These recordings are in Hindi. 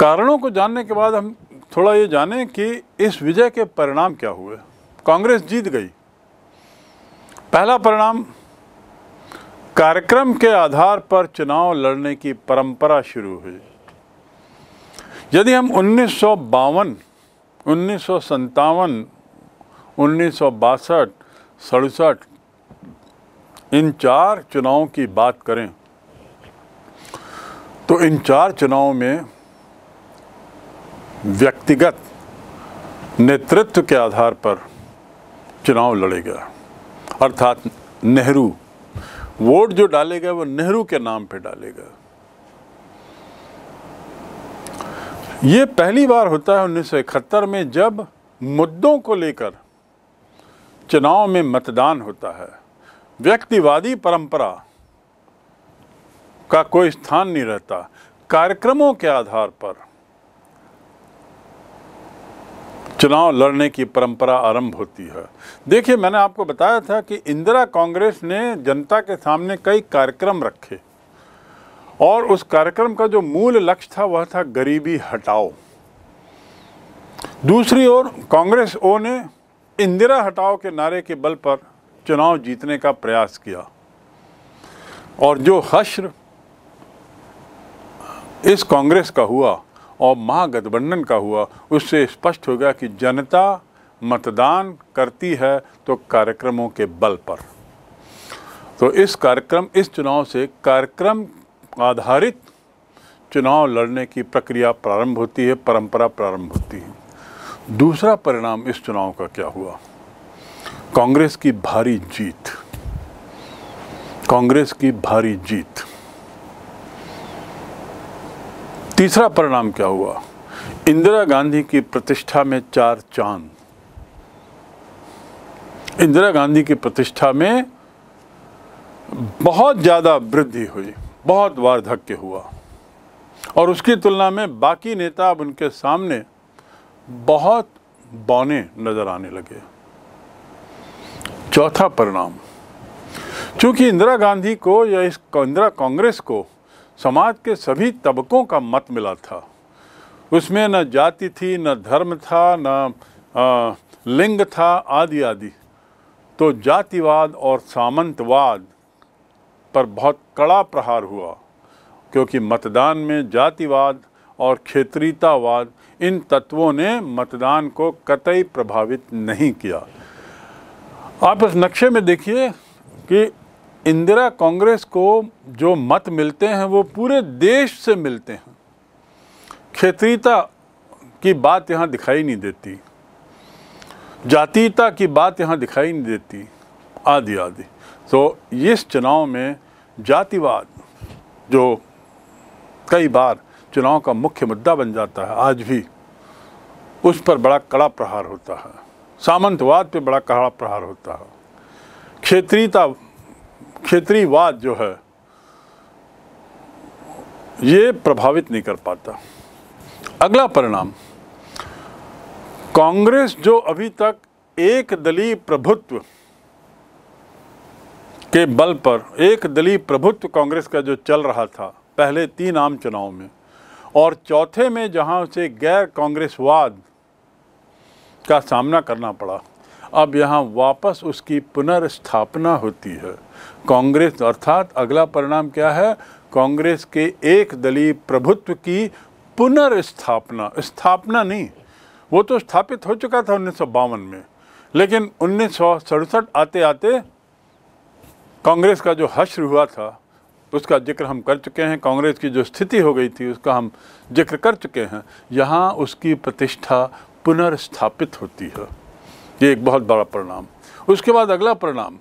कारणों को जानने के बाद हम थोड़ा ये जानें कि इस विजय के परिणाम क्या हुए कांग्रेस जीत गई पहला परिणाम कार्यक्रम के आधार पर चुनाव लड़ने की परंपरा शुरू हुई यदि हम उन्नीस सौ बावन उन्नीस सौ उन्नीस सौ बासठ सड़सठ इन चार चुनावों की बात करें तो इन चार चुनावों में व्यक्तिगत नेतृत्व के आधार पर चुनाव लड़ेगा अर्थात नेहरू वोट जो डालेगा वो नेहरू के नाम पे डालेगा ये पहली बार होता है उन्नीस में जब मुद्दों को लेकर चुनाव में मतदान होता है व्यक्तिवादी परंपरा का कोई स्थान नहीं रहता कार्यक्रमों के आधार पर चुनाव लड़ने की परंपरा आरंभ होती है देखिए मैंने आपको बताया था कि इंदिरा कांग्रेस ने जनता के सामने कई कार्यक्रम रखे और उस कार्यक्रम का जो मूल लक्ष्य था वह था गरीबी हटाओ दूसरी ओर कांग्रेस ओ ने इंदिरा हटाओ के नारे के बल पर चुनाव जीतने का प्रयास किया और जो हश्र इस कांग्रेस का हुआ और महागठबंधन का हुआ उससे स्पष्ट हो गया कि जनता मतदान करती है तो कार्यक्रमों के बल पर तो इस कार्यक्रम इस चुनाव से कार्यक्रम आधारित चुनाव लड़ने की प्रक्रिया प्रारंभ होती है परंपरा प्रारंभ होती है दूसरा परिणाम इस चुनाव का क्या हुआ कांग्रेस की भारी जीत कांग्रेस की भारी जीत तीसरा परिणाम क्या हुआ इंदिरा गांधी की प्रतिष्ठा में चार चांद इंदिरा गांधी की प्रतिष्ठा में बहुत ज़्यादा वृद्धि हुई बहुत वार्धक्य हुआ और उसकी तुलना में बाकी नेता अब उनके सामने बहुत बौने नज़र आने लगे चौथा परिणाम चूंकि इंदिरा गांधी को या इस इंदिरा कांग्रेस को समाज के सभी तबकों का मत मिला था उसमें न जाति थी न धर्म था न लिंग था आदि आदि तो जातिवाद और सामंतवाद पर बहुत कड़ा प्रहार हुआ क्योंकि मतदान में जातिवाद और क्षेत्रीयतावाद इन तत्वों ने मतदान को कतई प्रभावित नहीं किया आप इस नक्शे में देखिए कि इंदिरा कांग्रेस को जो मत मिलते हैं वो पूरे देश से मिलते हैं क्षेत्रीयता की बात यहाँ दिखाई नहीं देती जातीयता की बात यहाँ दिखाई नहीं देती आदि आदि तो इस चुनाव में जातिवाद जो कई बार चुनाव का मुख्य मुद्दा बन जाता है आज भी उस पर बड़ा कड़ा प्रहार होता है सामंतवाद पे बड़ा कड़ा प्रहार होता है क्षेत्रीयता क्षेत्रीयवाद जो है ये प्रभावित नहीं कर पाता अगला परिणाम कांग्रेस जो अभी तक एक दलीय प्रभुत्व के बल पर एक दलीय प्रभुत्व कांग्रेस का जो चल रहा था पहले तीन आम चुनाव में और चौथे में जहां उसे गैर कांग्रेसवाद का सामना करना पड़ा अब यहां वापस उसकी पुनर्स्थापना होती है कांग्रेस अर्थात अगला परिणाम क्या है कांग्रेस के एक दलीय प्रभुत्व की पुनर्स्थापना स्थापना नहीं वो तो स्थापित हो चुका था उन्नीस में लेकिन उन्नीस आते आते कांग्रेस का जो हश्र हुआ था उसका जिक्र हम कर चुके हैं कांग्रेस की जो स्थिति हो गई थी उसका हम जिक्र कर चुके हैं यहाँ उसकी प्रतिष्ठा पुनर्स्थापित होती है ये एक बहुत बड़ा परिणाम उसके बाद अगला परिणाम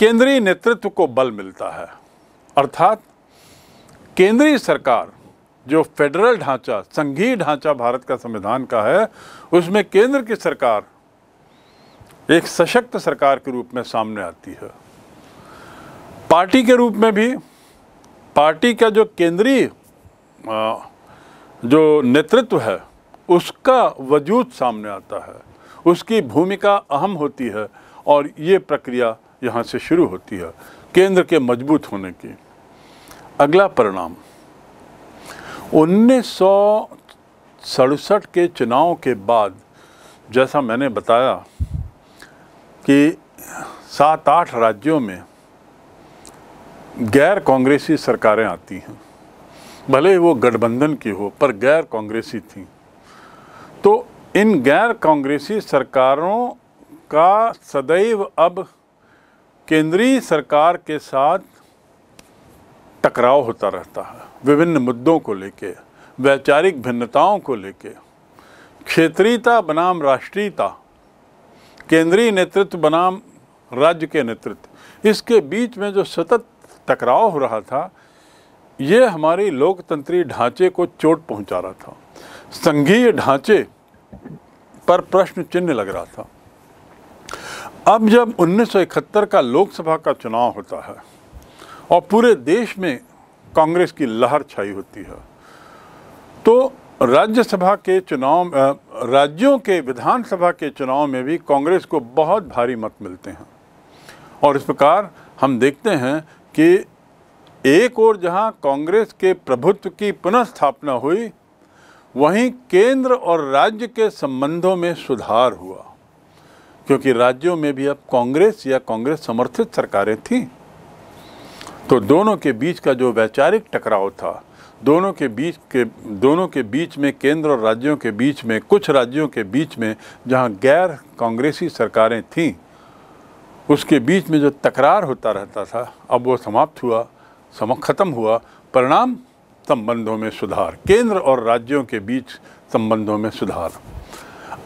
केंद्रीय नेतृत्व को बल मिलता है अर्थात केंद्रीय सरकार जो फेडरल ढांचा संघीय ढांचा भारत का संविधान का है उसमें केंद्र की सरकार एक सशक्त सरकार के रूप में सामने आती है पार्टी के रूप में भी पार्टी का जो केंद्रीय जो नेतृत्व है उसका वजूद सामने आता है उसकी भूमिका अहम होती है और ये प्रक्रिया यहाँ से शुरू होती है केंद्र के मजबूत होने की अगला परिणाम उन्नीस सड़सठ के चुनाव के बाद जैसा मैंने बताया कि सात आठ राज्यों में गैर कांग्रेसी सरकारें आती हैं भले ही वो गठबंधन की हो पर गैर कांग्रेसी थी तो इन गैर कांग्रेसी सरकारों का सदैव अब केंद्रीय सरकार के साथ टकराव होता रहता है विभिन्न मुद्दों को लेके वैचारिक भिन्नताओं को लेके क्षेत्रीयता बनाम राष्ट्रीयता केंद्रीय नेतृत्व बनाम राज्य के नेतृत्व इसके बीच में जो सतत टकराव हो रहा था ये हमारे लोकतंत्री ढांचे को चोट पहुंचा रहा था संघीय ढांचे पर प्रश्न चिन्ह लग रहा था अब जब 1971 का लोकसभा का चुनाव होता है और पूरे देश में कांग्रेस की लहर छाई होती है तो राज्यसभा के चुनाव राज्यों के विधानसभा के चुनाव में भी कांग्रेस को बहुत भारी मत मिलते हैं और इस प्रकार हम देखते हैं कि एक और जहां कांग्रेस के प्रभुत्व की पुनर्स्थापना हुई वहीं केंद्र और राज्य के संबंधों में सुधार हुआ क्योंकि राज्यों में भी अब कांग्रेस या कांग्रेस समर्थित सरकारें थीं तो दोनों के बीच का जो वैचारिक टकराव था दोनों के बीच के दोनों के बीच में केंद्र और राज्यों के बीच में कुछ राज्यों के बीच में जहां गैर कांग्रेसी सरकारें थीं उसके बीच में जो तकरार होता रहता था अब वो समाप्त हुआ सम ख़त्म हुआ परिणाम संबंधों में सुधार केंद्र और राज्यों के बीच संबंधों में सुधार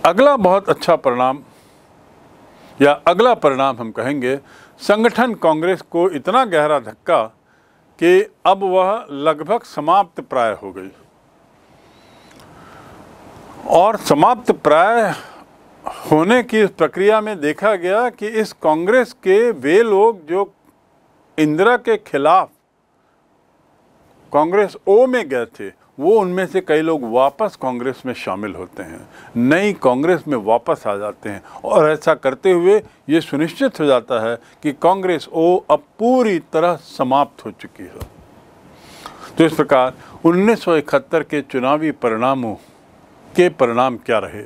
अगला बहुत अच्छा परिणाम या अगला परिणाम हम कहेंगे संगठन कांग्रेस को इतना गहरा धक्का कि अब वह लगभग समाप्त प्राय हो गई और समाप्त प्राय होने की प्रक्रिया में देखा गया कि इस कांग्रेस के वे लोग जो इंदिरा के खिलाफ कांग्रेस ओ में गए थे वो उनमें से कई लोग वापस कांग्रेस में शामिल होते हैं नई कांग्रेस में वापस आ जाते हैं और ऐसा करते हुए ये सुनिश्चित हो जाता है कि कांग्रेस ओ अब पूरी तरह समाप्त हो चुकी है तो इस प्रकार उन्नीस के चुनावी परिणामों के परिणाम क्या रहे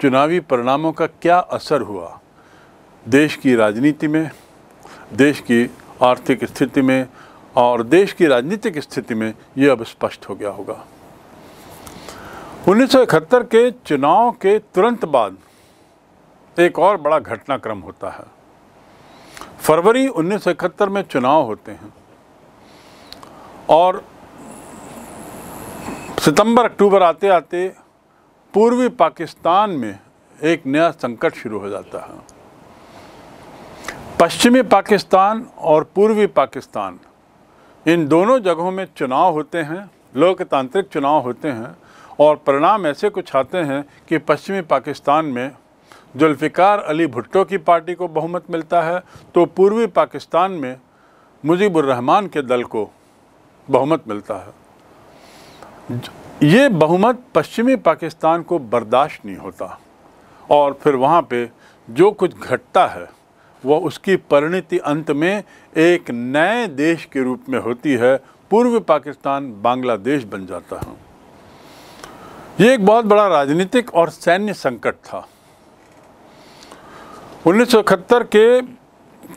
चुनावी परिणामों का क्या असर हुआ देश की राजनीति में देश की आर्थिक स्थिति में और देश की राजनीतिक स्थिति में यह अब स्पष्ट हो गया होगा उन्नीस के चुनाव के तुरंत बाद एक और बड़ा घटनाक्रम होता है फरवरी उन्नीस में चुनाव होते हैं और सितंबर अक्टूबर आते आते पूर्वी पाकिस्तान में एक नया संकट शुरू हो जाता है पश्चिमी पाकिस्तान और पूर्वी पाकिस्तान इन दोनों जगहों में चुनाव होते हैं लोकतांत्रिक चुनाव होते हैं और परिणाम ऐसे कुछ आते हैं कि पश्चिमी पाकिस्तान में जुल्फ़िकार अली भुट्टो की पार्टी को बहुमत मिलता है तो पूर्वी पाकिस्तान में मुजीबुररहमान के दल को बहुमत मिलता है ये बहुमत पश्चिमी पाकिस्तान को बर्दाश्त नहीं होता और फिर वहाँ पे जो कुछ घटता है वह उसकी परिणति अंत में एक नए देश के रूप में होती है पूर्व पाकिस्तान बांग्लादेश बन जाता है ये एक बहुत बड़ा राजनीतिक और सैन्य संकट था उन्नीस के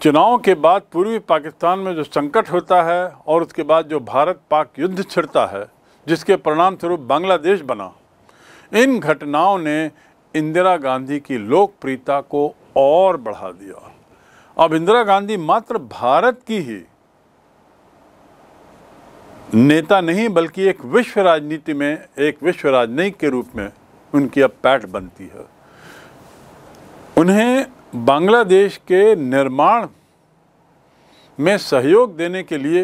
चुनाव के बाद पूर्वी पाकिस्तान में जो संकट होता है और उसके बाद जो भारत पाक युद्ध छिड़ता है जिसके परिणाम स्वरूप बांग्लादेश बना इन घटनाओं ने इंदिरा गांधी की लोकप्रियता को और बढ़ा दिया अब इंदिरा गांधी मात्र भारत की ही नेता नहीं बल्कि एक विश्व राजनीति में एक विश्व राजनयिक के रूप में उनकी अब पैठ बनती है उन्हें बांग्लादेश के निर्माण में सहयोग देने के लिए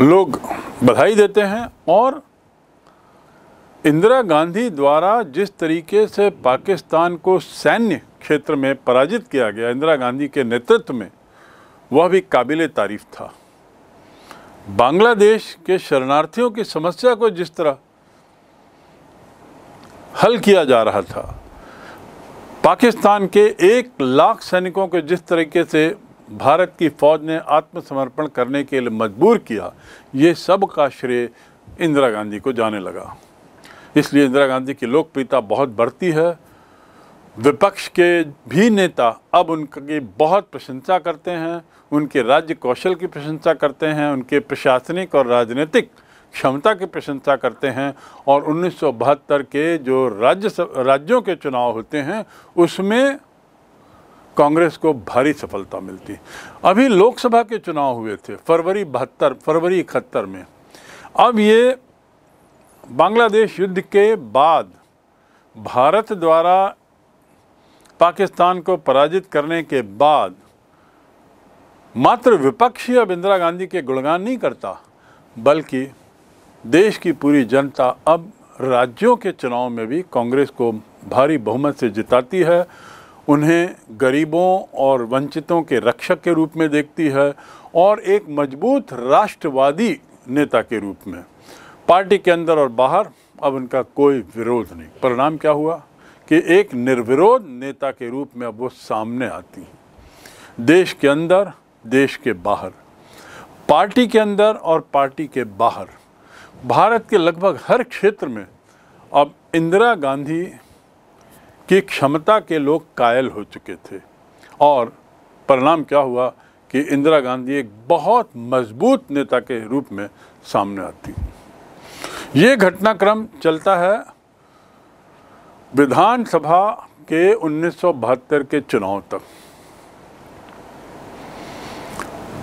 लोग बधाई देते हैं और इंदिरा गांधी द्वारा जिस तरीके से पाकिस्तान को सैन्य क्षेत्र में पराजित किया गया इंदिरा गांधी के नेतृत्व में वह भी काबिल तारीफ था बांग्लादेश के शरणार्थियों की समस्या को जिस तरह हल किया जा रहा था पाकिस्तान के एक लाख सैनिकों को जिस तरीके से भारत की फौज ने आत्मसमर्पण करने के लिए मजबूर किया ये सब का श्रेय इंदिरा गांधी को जाने लगा इसलिए इंदिरा गांधी की लोकप्रियता बहुत बढ़ती है विपक्ष के भी नेता अब उनकी बहुत प्रशंसा करते हैं उनके राज्य कौशल की प्रशंसा करते हैं उनके प्रशासनिक और राजनीतिक क्षमता की प्रशंसा करते हैं और उन्नीस के जो राज्य राज्यों के चुनाव होते हैं उसमें कांग्रेस को भारी सफलता मिलती अभी लोकसभा के चुनाव हुए थे फरवरी बहत्तर फरवरी इकहत्तर में अब ये बांग्लादेश युद्ध के बाद भारत द्वारा पाकिस्तान को पराजित करने के बाद मात्र विपक्षी अब इंदिरा गांधी के गुणगान नहीं करता बल्कि देश की पूरी जनता अब राज्यों के चुनाव में भी कांग्रेस को भारी बहुमत से जिताती है उन्हें गरीबों और वंचितों के रक्षक के रूप में देखती है और एक मजबूत राष्ट्रवादी नेता के रूप में पार्टी के अंदर और बाहर अब उनका कोई विरोध नहीं परिणाम क्या हुआ कि एक निर्विरोध नेता के रूप में अब वो सामने आती हैं देश के अंदर देश के बाहर पार्टी के अंदर और पार्टी के बाहर भारत के लगभग हर क्षेत्र में अब इंदिरा गांधी की क्षमता के लोग कायल हो चुके थे और परिणाम क्या हुआ कि इंदिरा गांधी एक बहुत मजबूत नेता के रूप में सामने आती ये घटनाक्रम चलता है विधानसभा के उन्नीस के चुनाव तक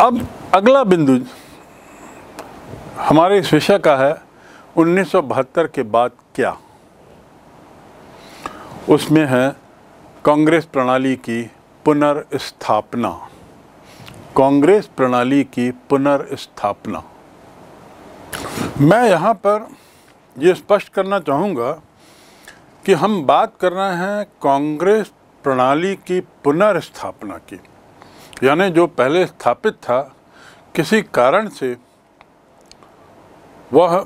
अब अगला बिंदु हमारे इस विषय का है उन्नीस के बाद क्या उसमें है कांग्रेस प्रणाली की पुनर्स्थापना कांग्रेस प्रणाली की पुनर्स्थापना मैं यहाँ पर ये स्पष्ट करना चाहूँगा कि हम बात कर रहे हैं कांग्रेस प्रणाली की पुनर्स्थापना की यानी जो पहले स्थापित था किसी कारण से वह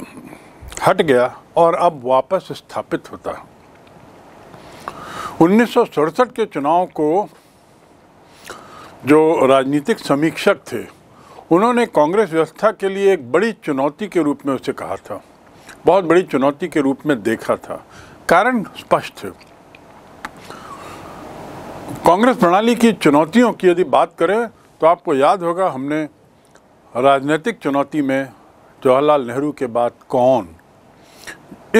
हट गया और अब वापस स्थापित होता है उन्नीस के चुनाव को जो राजनीतिक समीक्षक थे उन्होंने कांग्रेस व्यवस्था के लिए एक बड़ी चुनौती के रूप में उसे कहा था बहुत बड़ी चुनौती के रूप में देखा था कारण स्पष्ट है कांग्रेस प्रणाली की चुनौतियों की यदि बात करें तो आपको याद होगा हमने राजनीतिक चुनौती में जवाहरलाल नेहरू के बाद कौन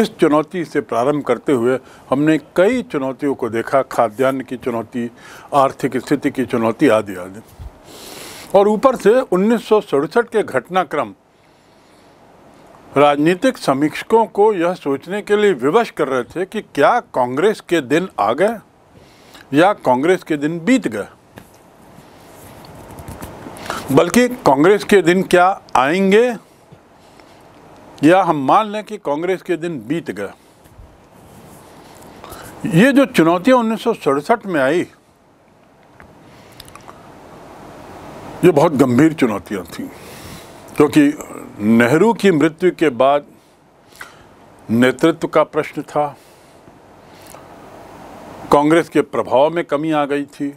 इस चुनौती से प्रारंभ करते हुए हमने कई चुनौतियों को देखा खाद्यान्न की चुनौती आर्थिक स्थिति की चुनौती आदि आदि और ऊपर से उन्नीस के घटनाक्रम राजनीतिक समीक्षकों को यह सोचने के लिए विवश कर रहे थे कि क्या कांग्रेस के दिन आ गए या कांग्रेस के दिन बीत गए बल्कि कांग्रेस के दिन क्या आएंगे या हम मान लें कि कांग्रेस के दिन बीत गए ये जो चुनौतियां उन्नीस में आई ये बहुत गंभीर चुनौतियाँ थीं क्योंकि नेहरू की मृत्यु के बाद नेतृत्व का प्रश्न था कांग्रेस के प्रभाव में कमी आ गई थी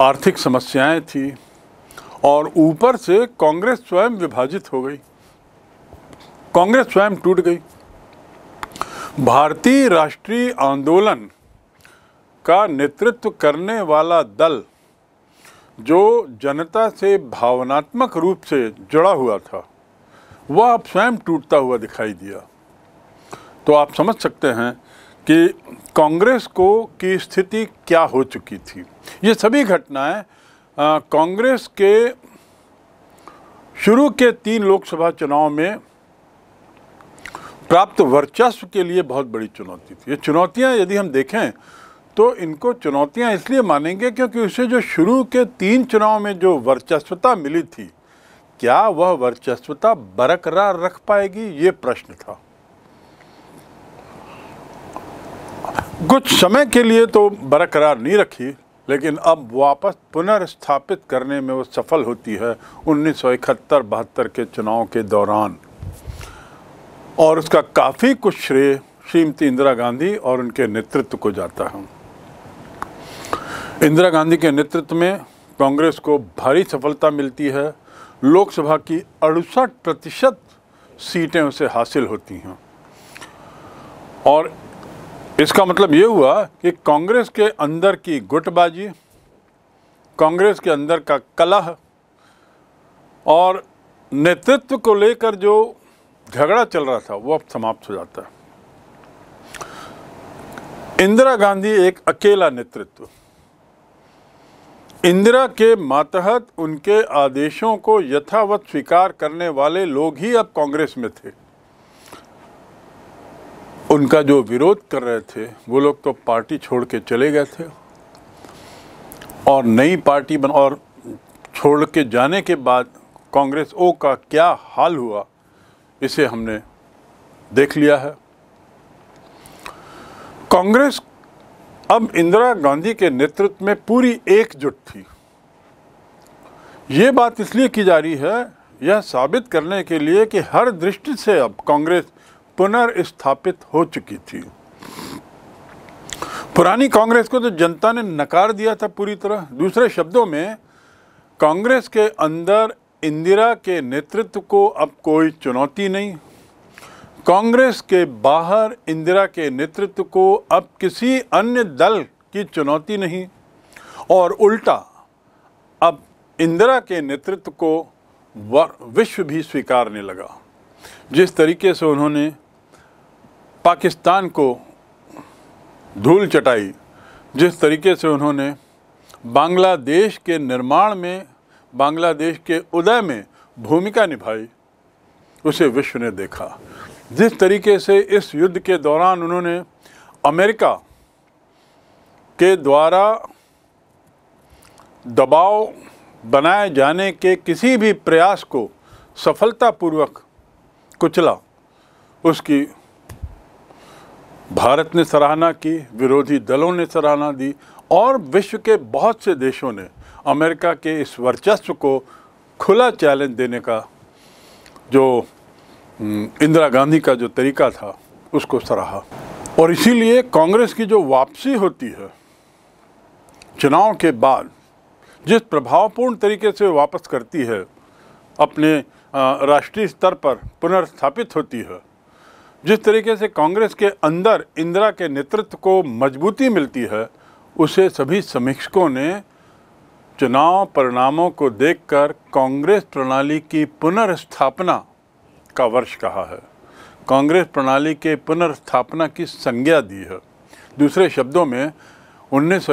आर्थिक समस्याएं थी और ऊपर से कांग्रेस स्वयं विभाजित हो गई कांग्रेस स्वयं टूट गई भारतीय राष्ट्रीय आंदोलन का नेतृत्व करने वाला दल जो जनता से भावनात्मक रूप से जुड़ा हुआ था वह अब स्वयं टूटता हुआ दिखाई दिया तो आप समझ सकते हैं कि कांग्रेस को की स्थिति क्या हो चुकी थी ये सभी घटनाएं कांग्रेस के शुरू के तीन लोकसभा चुनाव में प्राप्त वर्चस्व के लिए बहुत बड़ी चुनौती थी ये चुनौतियां यदि हम देखें तो इनको चुनौतियां इसलिए मानेंगे क्योंकि उसे जो शुरू के तीन चुनाव में जो वर्चस्वता मिली थी क्या वह वर्चस्वता बरकरार रख पाएगी ये प्रश्न था कुछ समय के लिए तो बरकरार नहीं रखी लेकिन अब वापस पुनर्स्थापित करने में वो सफल होती है 1971-72 के चुनाव के दौरान और उसका काफ़ी कुछ श्रेय श्रीमती इंदिरा गांधी और उनके नेतृत्व को जाता है इंदिरा गांधी के नेतृत्व में कांग्रेस को भारी सफलता मिलती है लोकसभा की अड़सठ प्रतिशत सीटें उसे हासिल होती हैं और इसका मतलब ये हुआ कि कांग्रेस के अंदर की गुटबाजी कांग्रेस के अंदर का कलह और नेतृत्व को लेकर जो झगड़ा चल रहा था वो अब समाप्त हो जाता है इंदिरा गांधी एक अकेला नेतृत्व इंदिरा के मातहत उनके आदेशों को यथावत स्वीकार करने वाले लोग ही अब कांग्रेस में थे उनका जो विरोध कर रहे थे वो लोग तो पार्टी छोड़ के चले गए थे और नई पार्टी बन और छोड़ के जाने के बाद कांग्रेस ओ का क्या हाल हुआ इसे हमने देख लिया है कांग्रेस अब इंदिरा गांधी के नेतृत्व में पूरी एकजुट थी ये बात इसलिए की जा रही है यह साबित करने के लिए कि हर दृष्टि से अब कांग्रेस पुनर्स्थापित हो चुकी थी पुरानी कांग्रेस को तो जनता ने नकार दिया था पूरी तरह दूसरे शब्दों में कांग्रेस के अंदर इंदिरा के नेतृत्व को अब कोई चुनौती नहीं कांग्रेस के बाहर इंदिरा के नेतृत्व को अब किसी अन्य दल की चुनौती नहीं और उल्टा अब इंदिरा के नेतृत्व को विश्व भी स्वीकारने लगा जिस तरीके से उन्होंने पाकिस्तान को धूल चटाई जिस तरीके से उन्होंने बांग्लादेश के निर्माण में बांग्लादेश के उदय में भूमिका निभाई उसे विश्व ने देखा जिस तरीके से इस युद्ध के दौरान उन्होंने अमेरिका के द्वारा दबाव बनाए जाने के किसी भी प्रयास को सफलतापूर्वक कुचला उसकी भारत ने सराहना की विरोधी दलों ने सराहना दी और विश्व के बहुत से देशों ने अमेरिका के इस वर्चस्व को खुला चैलेंज देने का जो हम्म, इंदिरा गांधी का जो तरीका था उसको सराहा और इसीलिए कांग्रेस की जो वापसी होती है चुनाव के बाद जिस प्रभावपूर्ण तरीके से वापस करती है अपने राष्ट्रीय स्तर पर पुनर्स्थापित होती है जिस तरीके से कांग्रेस के अंदर इंदिरा के नेतृत्व को मजबूती मिलती है उसे सभी समीक्षकों ने चुनाव परिणामों को देखकर कांग्रेस प्रणाली की पुनर्स्थापना का वर्ष कहा है कांग्रेस प्रणाली के पुनर्स्थापना की संज्ञा दी है दूसरे शब्दों में उन्नीस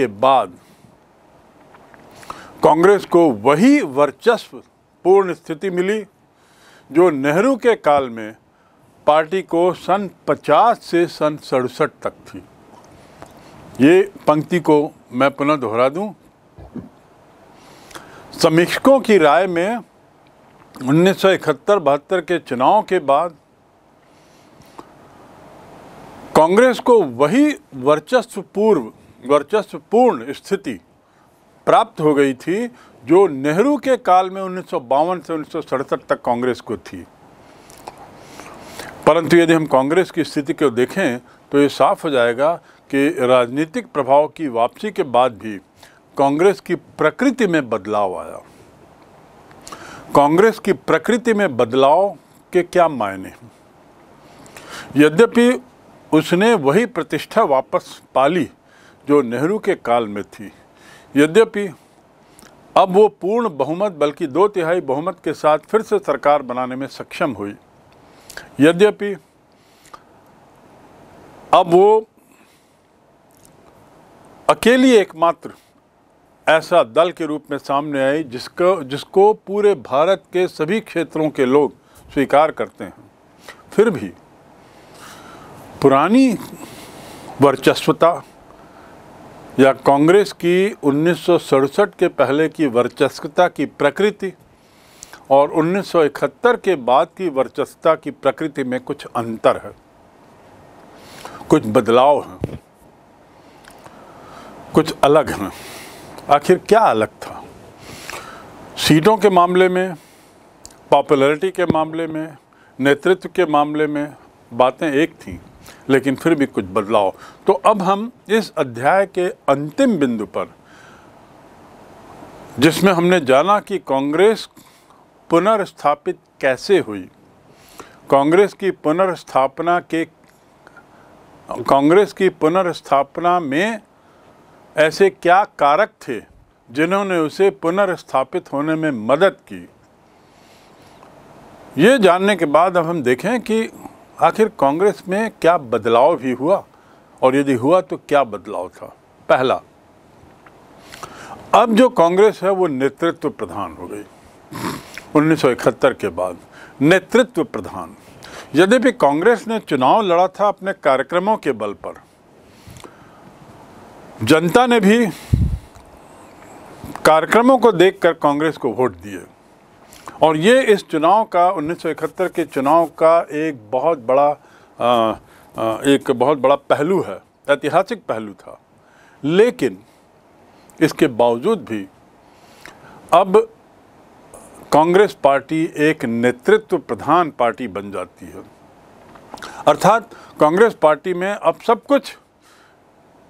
के बाद कांग्रेस को वही वर्चस्व पूर्ण स्थिति मिली जो नेहरू के काल में पार्टी को सन 50 से सन सड़सठ तक थी ये पंक्ति को मैं पुनः दोहरा दूं समीक्षकों की राय में उन्नीस सौ इकहत्तर बहत्तर के चुनाव के बाद कांग्रेस को वही वर्चस्व पूर्व वर्चस्वपूर्ण स्थिति प्राप्त हो गई थी जो नेहरू के काल में उन्नीस से उन्नीस तक कांग्रेस को थी परंतु यदि हम कांग्रेस की स्थिति को देखें तो ये साफ हो जाएगा कि राजनीतिक प्रभाव की वापसी के बाद भी कांग्रेस की प्रकृति में बदलाव आया कांग्रेस की प्रकृति में बदलाव के क्या मायने यद्यपि उसने वही प्रतिष्ठा वापस पाली जो नेहरू के काल में थी यद्यपि अब वो पूर्ण बहुमत बल्कि दो तिहाई बहुमत के साथ फिर से सरकार बनाने में सक्षम हुई यद्यपि अब वो अकेली एकमात्र ऐसा दल के रूप में सामने आई जिसको जिसको पूरे भारत के सभी क्षेत्रों के लोग स्वीकार करते हैं फिर भी पुरानी वर्चस्वता या कांग्रेस की उन्नीस के पहले की वर्चस्वता की प्रकृति और 1971 के बाद की वर्चस्वता की प्रकृति में कुछ अंतर है कुछ बदलाव हैं कुछ अलग हैं आखिर क्या अलग था सीटों के मामले में पॉपुलैरिटी के मामले में नेतृत्व के मामले में बातें एक थीं लेकिन फिर भी कुछ बदलाव तो अब हम इस अध्याय के अंतिम बिंदु पर जिसमें हमने जाना कि कांग्रेस पुनर्स्थापित कैसे हुई कांग्रेस की पुनर्स्थापना के कांग्रेस की पुनर्स्थापना में ऐसे क्या कारक थे जिन्होंने उसे पुनर्स्थापित होने में मदद की ये जानने के बाद अब हम देखें कि आखिर कांग्रेस में क्या बदलाव भी हुआ और यदि हुआ तो क्या बदलाव था पहला अब जो कांग्रेस है वो नेतृत्व प्रधान हो गई 1971 के बाद नेतृत्व प्रधान यद्यपि कांग्रेस ने चुनाव लड़ा था अपने कार्यक्रमों के बल पर जनता ने भी कार्यक्रमों को देखकर कांग्रेस को वोट दिए और ये इस चुनाव का 1971 के चुनाव का एक बहुत बड़ा आ, आ, एक बहुत बड़ा पहलू है ऐतिहासिक पहलू था लेकिन इसके बावजूद भी अब कांग्रेस पार्टी एक नेतृत्व प्रधान पार्टी बन जाती है अर्थात कांग्रेस पार्टी में अब सब कुछ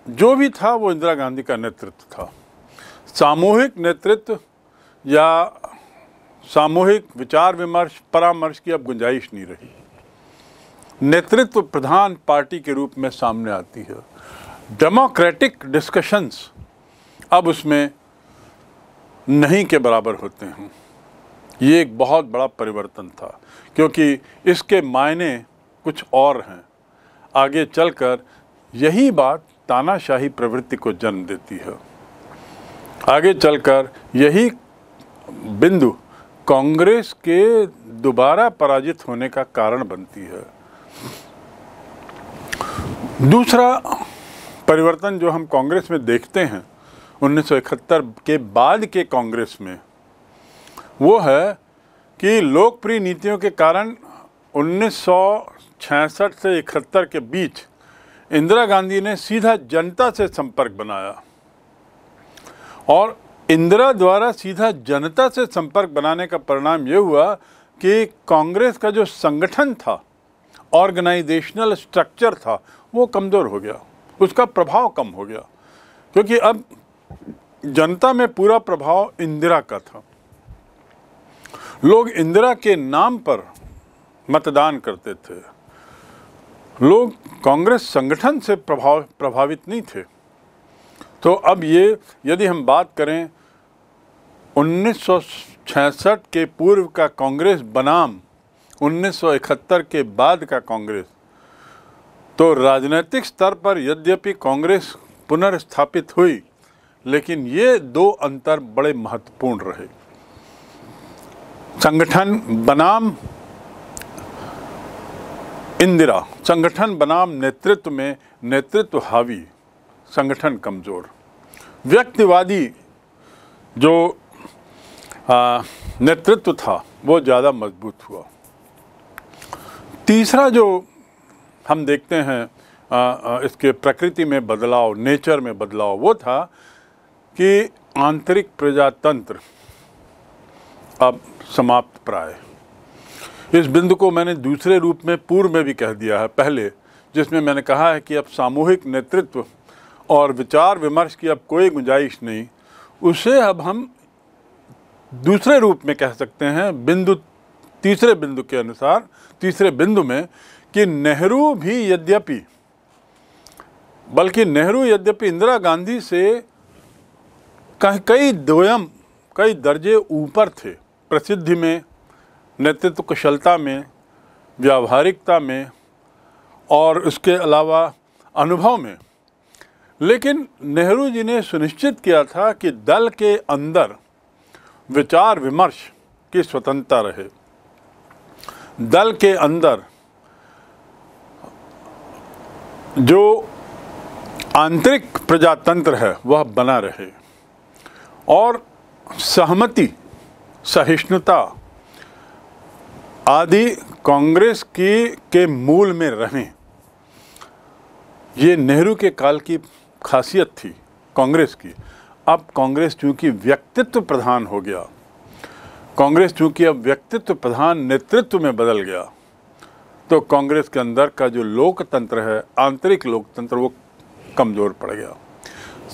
जो भी था वो इंदिरा गांधी का नेतृत्व था सामूहिक नेतृत्व या सामूहिक विचार विमर्श परामर्श की अब गुंजाइश नहीं रही नेतृत्व प्रधान पार्टी के रूप में सामने आती है डेमोक्रेटिक डिस्कशंस अब उसमें नहीं के बराबर होते हैं ये एक बहुत बड़ा परिवर्तन था क्योंकि इसके मायने कुछ और हैं आगे चलकर यही बात तानाशाही प्रवृत्ति को जन्म देती है आगे चलकर यही बिंदु कांग्रेस के दोबारा पराजित होने का कारण बनती है दूसरा परिवर्तन जो हम कांग्रेस में देखते हैं 1971 के बाद के कांग्रेस में वो है कि लोकप्रिय नीतियों के कारण 1966 से 71 के बीच इंदिरा गांधी ने सीधा जनता से संपर्क बनाया और इंदिरा द्वारा सीधा जनता से संपर्क बनाने का परिणाम ये हुआ कि कांग्रेस का जो संगठन था ऑर्गेनाइजेशनल स्ट्रक्चर था वो कमज़ोर हो गया उसका प्रभाव कम हो गया क्योंकि अब जनता में पूरा प्रभाव इंदिरा का था लोग इंदिरा के नाम पर मतदान करते थे लोग कांग्रेस संगठन से प्रभाव प्रभावित नहीं थे तो अब ये यदि हम बात करें 1966 के पूर्व का कांग्रेस बनाम 1971 के बाद का कांग्रेस तो राजनीतिक स्तर पर यद्यपि कांग्रेस पुनर्स्थापित हुई लेकिन ये दो अंतर बड़े महत्वपूर्ण रहे संगठन बनाम इंदिरा संगठन बनाम नेतृत्व में नेतृत्व हावी संगठन कमज़ोर व्यक्तिवादी जो नेतृत्व था वो ज़्यादा मजबूत हुआ तीसरा जो हम देखते हैं आ, आ, इसके प्रकृति में बदलाव नेचर में बदलाव वो था कि आंतरिक प्रजातंत्र अब समाप्त प्राय इस बिंदु को मैंने दूसरे रूप में पूर्व में भी कह दिया है पहले जिसमें मैंने कहा है कि अब सामूहिक नेतृत्व और विचार विमर्श की अब कोई गुंजाइश नहीं उसे अब हम दूसरे रूप में कह सकते हैं बिंदु तीसरे बिंदु के अनुसार तीसरे बिंदु में कि नेहरू भी यद्यपि बल्कि नेहरू यद्यपि इंदिरा गांधी से कहीं कई दोयम कई दर्जे ऊपर थे प्रसिद्धि में नेतृत्व कुशलता में व्यावहारिकता में और उसके अलावा अनुभव में लेकिन नेहरू जी ने सुनिश्चित किया था कि दल के अंदर विचार विमर्श की स्वतंत्रता रहे दल के अंदर जो आंतरिक प्रजातंत्र है वह बना रहे और सहमति सहिष्णुता आदि कांग्रेस की के मूल में रहें ये नेहरू के काल की खासियत थी कांग्रेस की अब कांग्रेस चूँकि व्यक्तित्व प्रधान हो गया कांग्रेस चूँकि अब व्यक्तित्व प्रधान नेतृत्व में बदल गया तो कांग्रेस के अंदर का जो लोकतंत्र है आंतरिक लोकतंत्र वो कमज़ोर पड़ गया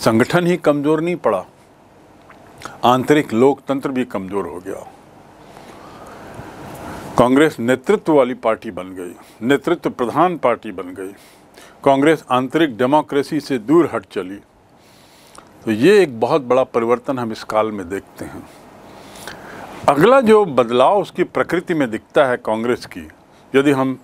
संगठन ही कमज़ोर नहीं पड़ा आंतरिक लोकतंत्र भी कमज़ोर हो गया कांग्रेस नेतृत्व वाली पार्टी बन गई नेतृत्व प्रधान पार्टी बन गई कांग्रेस आंतरिक डेमोक्रेसी से दूर हट चली तो ये एक बहुत बड़ा परिवर्तन हम इस काल में देखते हैं अगला जो बदलाव उसकी प्रकृति में दिखता है कांग्रेस की यदि हम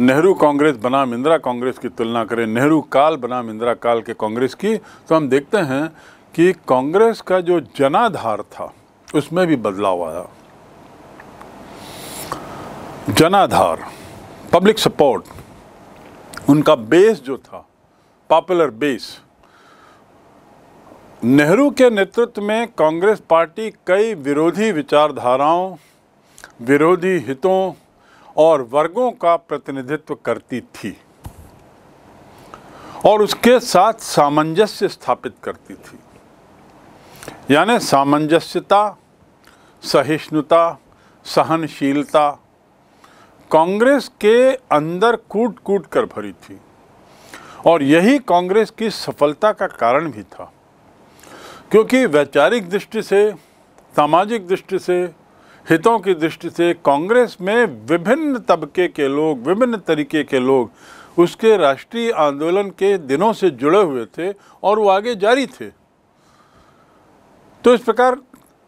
नेहरू कांग्रेस बनाम इंदिरा कांग्रेस की तुलना करें नेहरू काल बनाम इंदिरा काल के कांग्रेस की तो हम देखते हैं कि कांग्रेस का जो जनाधार था उसमें भी बदलाव आया जनाधार पब्लिक सपोर्ट उनका बेस जो था पॉपुलर बेस नेहरू के नेतृत्व में कांग्रेस पार्टी कई विरोधी विचारधाराओं विरोधी हितों और वर्गों का प्रतिनिधित्व करती थी और उसके साथ सामंजस्य स्थापित करती थी यानी सामंजस्यता सहिष्णुता सहनशीलता कांग्रेस के अंदर कूट कूट कर भरी थी और यही कांग्रेस की सफलता का कारण भी था क्योंकि वैचारिक दृष्टि से सामाजिक दृष्टि से हितों की दृष्टि से कांग्रेस में विभिन्न तबके के लोग विभिन्न तरीके के लोग उसके राष्ट्रीय आंदोलन के दिनों से जुड़े हुए थे और वो आगे जारी थे तो इस प्रकार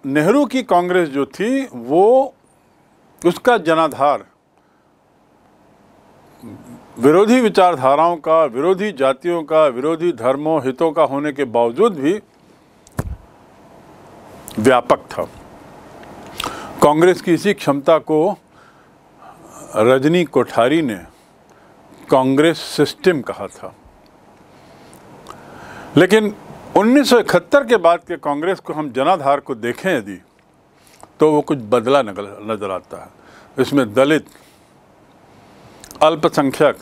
नेहरू की कांग्रेस जो थी वो उसका जनाधार विरोधी विचारधाराओं का विरोधी जातियों का विरोधी धर्मों हितों का होने के बावजूद भी व्यापक था कांग्रेस की इसी क्षमता को रजनी कोठारी ने कांग्रेस सिस्टम कहा था लेकिन 1971 के बाद के कांग्रेस को हम जनाधार को देखें यदि तो वो कुछ बदला नजर आता है इसमें दलित अल्पसंख्यक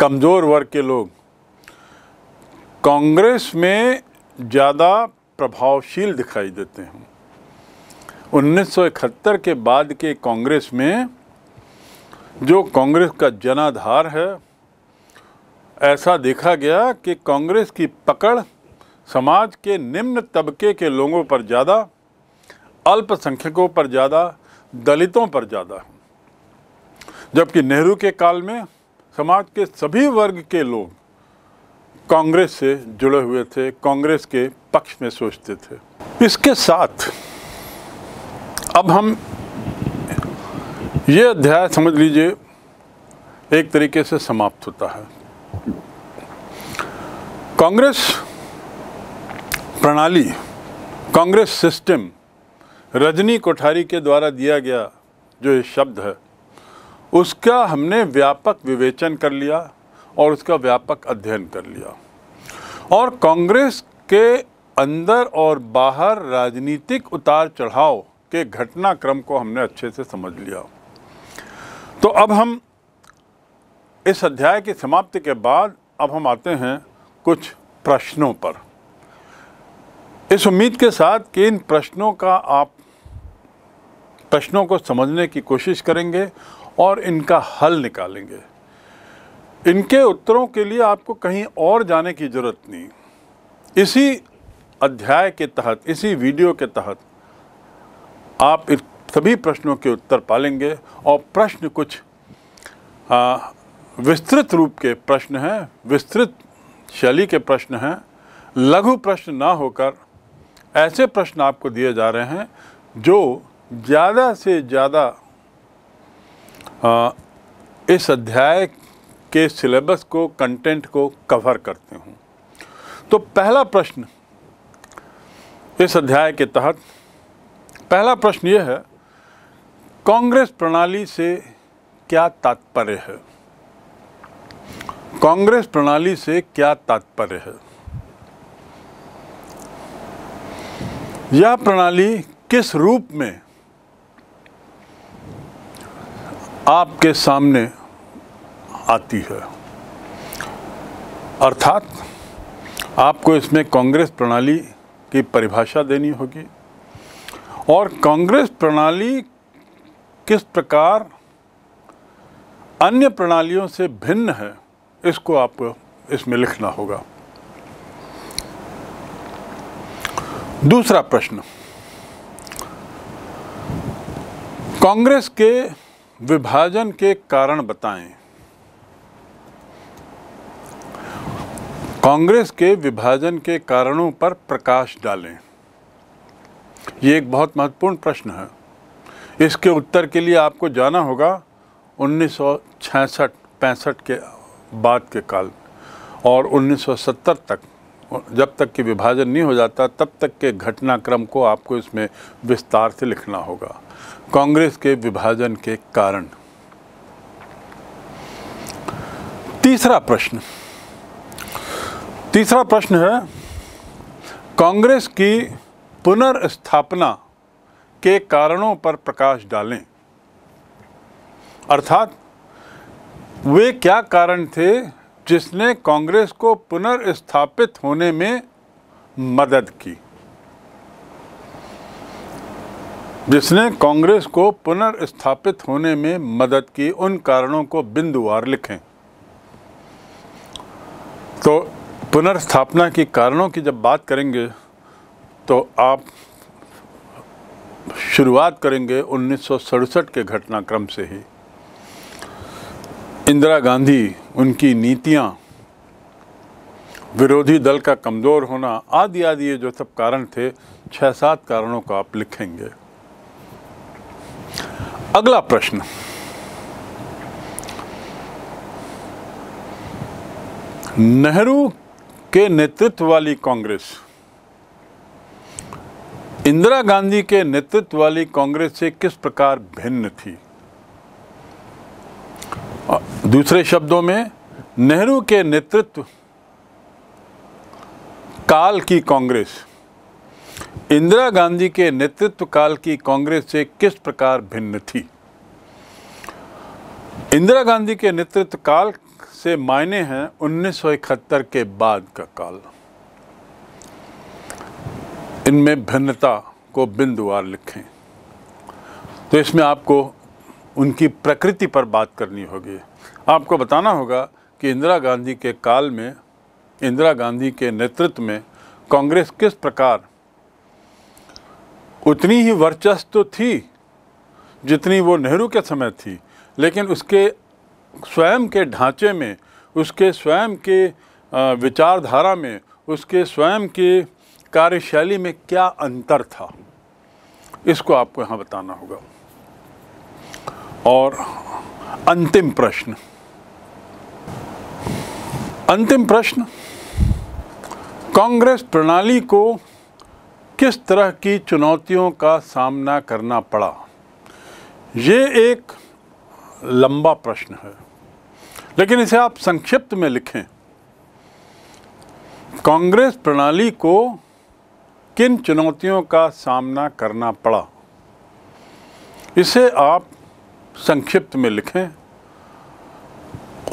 कमज़ोर वर्ग के लोग कांग्रेस में ज़्यादा प्रभावशील दिखाई देते हैं 1971 के बाद के कांग्रेस में जो कांग्रेस का जनाधार है ऐसा देखा गया कि कांग्रेस की पकड़ समाज के निम्न तबके के लोगों पर ज़्यादा अल्पसंख्यकों पर ज़्यादा दलितों पर ज़्यादा है जबकि नेहरू के काल में समाज के सभी वर्ग के लोग कांग्रेस से जुड़े हुए थे कांग्रेस के पक्ष में सोचते थे इसके साथ अब हम ये अध्याय समझ लीजिए एक तरीके से समाप्त होता है कांग्रेस प्रणाली कांग्रेस सिस्टम रजनी कोठारी के द्वारा दिया गया जो ये शब्द है उसका हमने व्यापक विवेचन कर लिया और उसका व्यापक अध्ययन कर लिया और कांग्रेस के अंदर और बाहर राजनीतिक उतार चढ़ाव के घटनाक्रम को हमने अच्छे से समझ लिया तो अब हम इस अध्याय की समाप्ति के बाद अब हम आते हैं कुछ प्रश्नों पर इस उम्मीद के साथ कि इन प्रश्नों का आप प्रश्नों को समझने की कोशिश करेंगे और इनका हल निकालेंगे इनके उत्तरों के लिए आपको कहीं और जाने की ज़रूरत नहीं इसी अध्याय के तहत इसी वीडियो के तहत आप सभी प्रश्नों के उत्तर पालेंगे और प्रश्न कुछ आ, विस्तृत रूप के प्रश्न हैं विस्तृत शैली के प्रश्न हैं लघु प्रश्न ना होकर ऐसे प्रश्न आपको दिए जा रहे हैं जो ज़्यादा से ज़्यादा आ, इस अध्याय के सिलेबस को कंटेंट को कवर करते हूँ तो पहला प्रश्न इस अध्याय के तहत पहला प्रश्न यह है कांग्रेस प्रणाली से क्या तात्पर्य है कांग्रेस प्रणाली से क्या तात्पर्य है यह प्रणाली किस रूप में आपके सामने आती है अर्थात आपको इसमें कांग्रेस प्रणाली की परिभाषा देनी होगी और कांग्रेस प्रणाली किस प्रकार अन्य प्रणालियों से भिन्न है इसको आपको इसमें लिखना होगा दूसरा प्रश्न कांग्रेस के विभाजन के कारण बताएं कांग्रेस के विभाजन के कारणों पर प्रकाश डालें ये एक बहुत महत्वपूर्ण प्रश्न है इसके उत्तर के लिए आपको जाना होगा 1966 पैंसठ के बाद के काल और 1970 तक जब तक कि विभाजन नहीं हो जाता तब तक के घटनाक्रम को आपको इसमें विस्तार से लिखना होगा कांग्रेस के विभाजन के कारण तीसरा प्रश्न तीसरा प्रश्न है कांग्रेस की पुनर्स्थापना के कारणों पर प्रकाश डालें अर्थात वे क्या कारण थे जिसने कांग्रेस को पुनर्स्थापित होने में मदद की जिसने कांग्रेस को पुनर्स्थापित होने में मदद की उन कारणों को बिंदुवार लिखें तो पुनर्स्थापना के कारणों की जब बात करेंगे तो आप शुरुआत करेंगे उन्नीस के घटनाक्रम से ही इंदिरा गांधी उनकी नीतियाँ विरोधी दल का कमज़ोर होना आदि आदि ये जो सब कारण थे छः सात कारणों को आप लिखेंगे अगला प्रश्न नेहरू के नेतृत्व वाली कांग्रेस इंदिरा गांधी के नेतृत्व वाली कांग्रेस से किस प्रकार भिन्न थी दूसरे शब्दों में नेहरू के नेतृत्व काल की कांग्रेस इंदिरा गांधी के नेतृत्व काल की कांग्रेस से किस प्रकार भिन्न थी इंदिरा गांधी के नेतृत्व काल से मायने हैं उन्नीस के बाद का काल इनमें भिन्नता को बिंदुवार लिखें तो इसमें आपको उनकी प्रकृति पर बात करनी होगी आपको बताना होगा कि इंदिरा गांधी के काल में इंदिरा गांधी के नेतृत्व में कांग्रेस किस प्रकार उतनी ही वर्चस्व तो थी जितनी वो नेहरू के समय थी लेकिन उसके स्वयं के ढांचे में उसके स्वयं के विचारधारा में उसके स्वयं के कार्यशैली में क्या अंतर था इसको आपको यहाँ बताना होगा और अंतिम प्रश्न अंतिम प्रश्न कांग्रेस प्रणाली को किस तरह की चुनौतियों का सामना करना पड़ा ये एक लंबा प्रश्न है लेकिन इसे आप संक्षिप्त में लिखें कांग्रेस प्रणाली को किन चुनौतियों का सामना करना पड़ा इसे आप संक्षिप्त में लिखें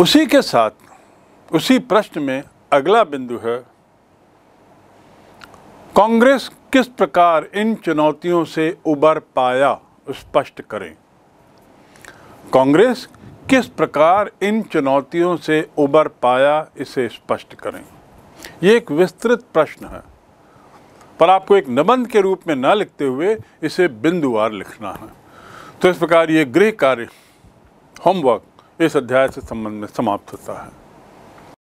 उसी के साथ उसी प्रश्न में अगला बिंदु है कांग्रेस किस प्रकार इन चुनौतियों से उबर पाया स्पष्ट करें कांग्रेस किस प्रकार इन चुनौतियों से उबर पाया इसे स्पष्ट करें ये एक विस्तृत प्रश्न है पर आपको एक निबंध के रूप में ना लिखते हुए इसे बिंदुवार लिखना है तो इस प्रकार ये गृह कार्य होमवर्क इस अध्याय से संबंध में समाप्त होता है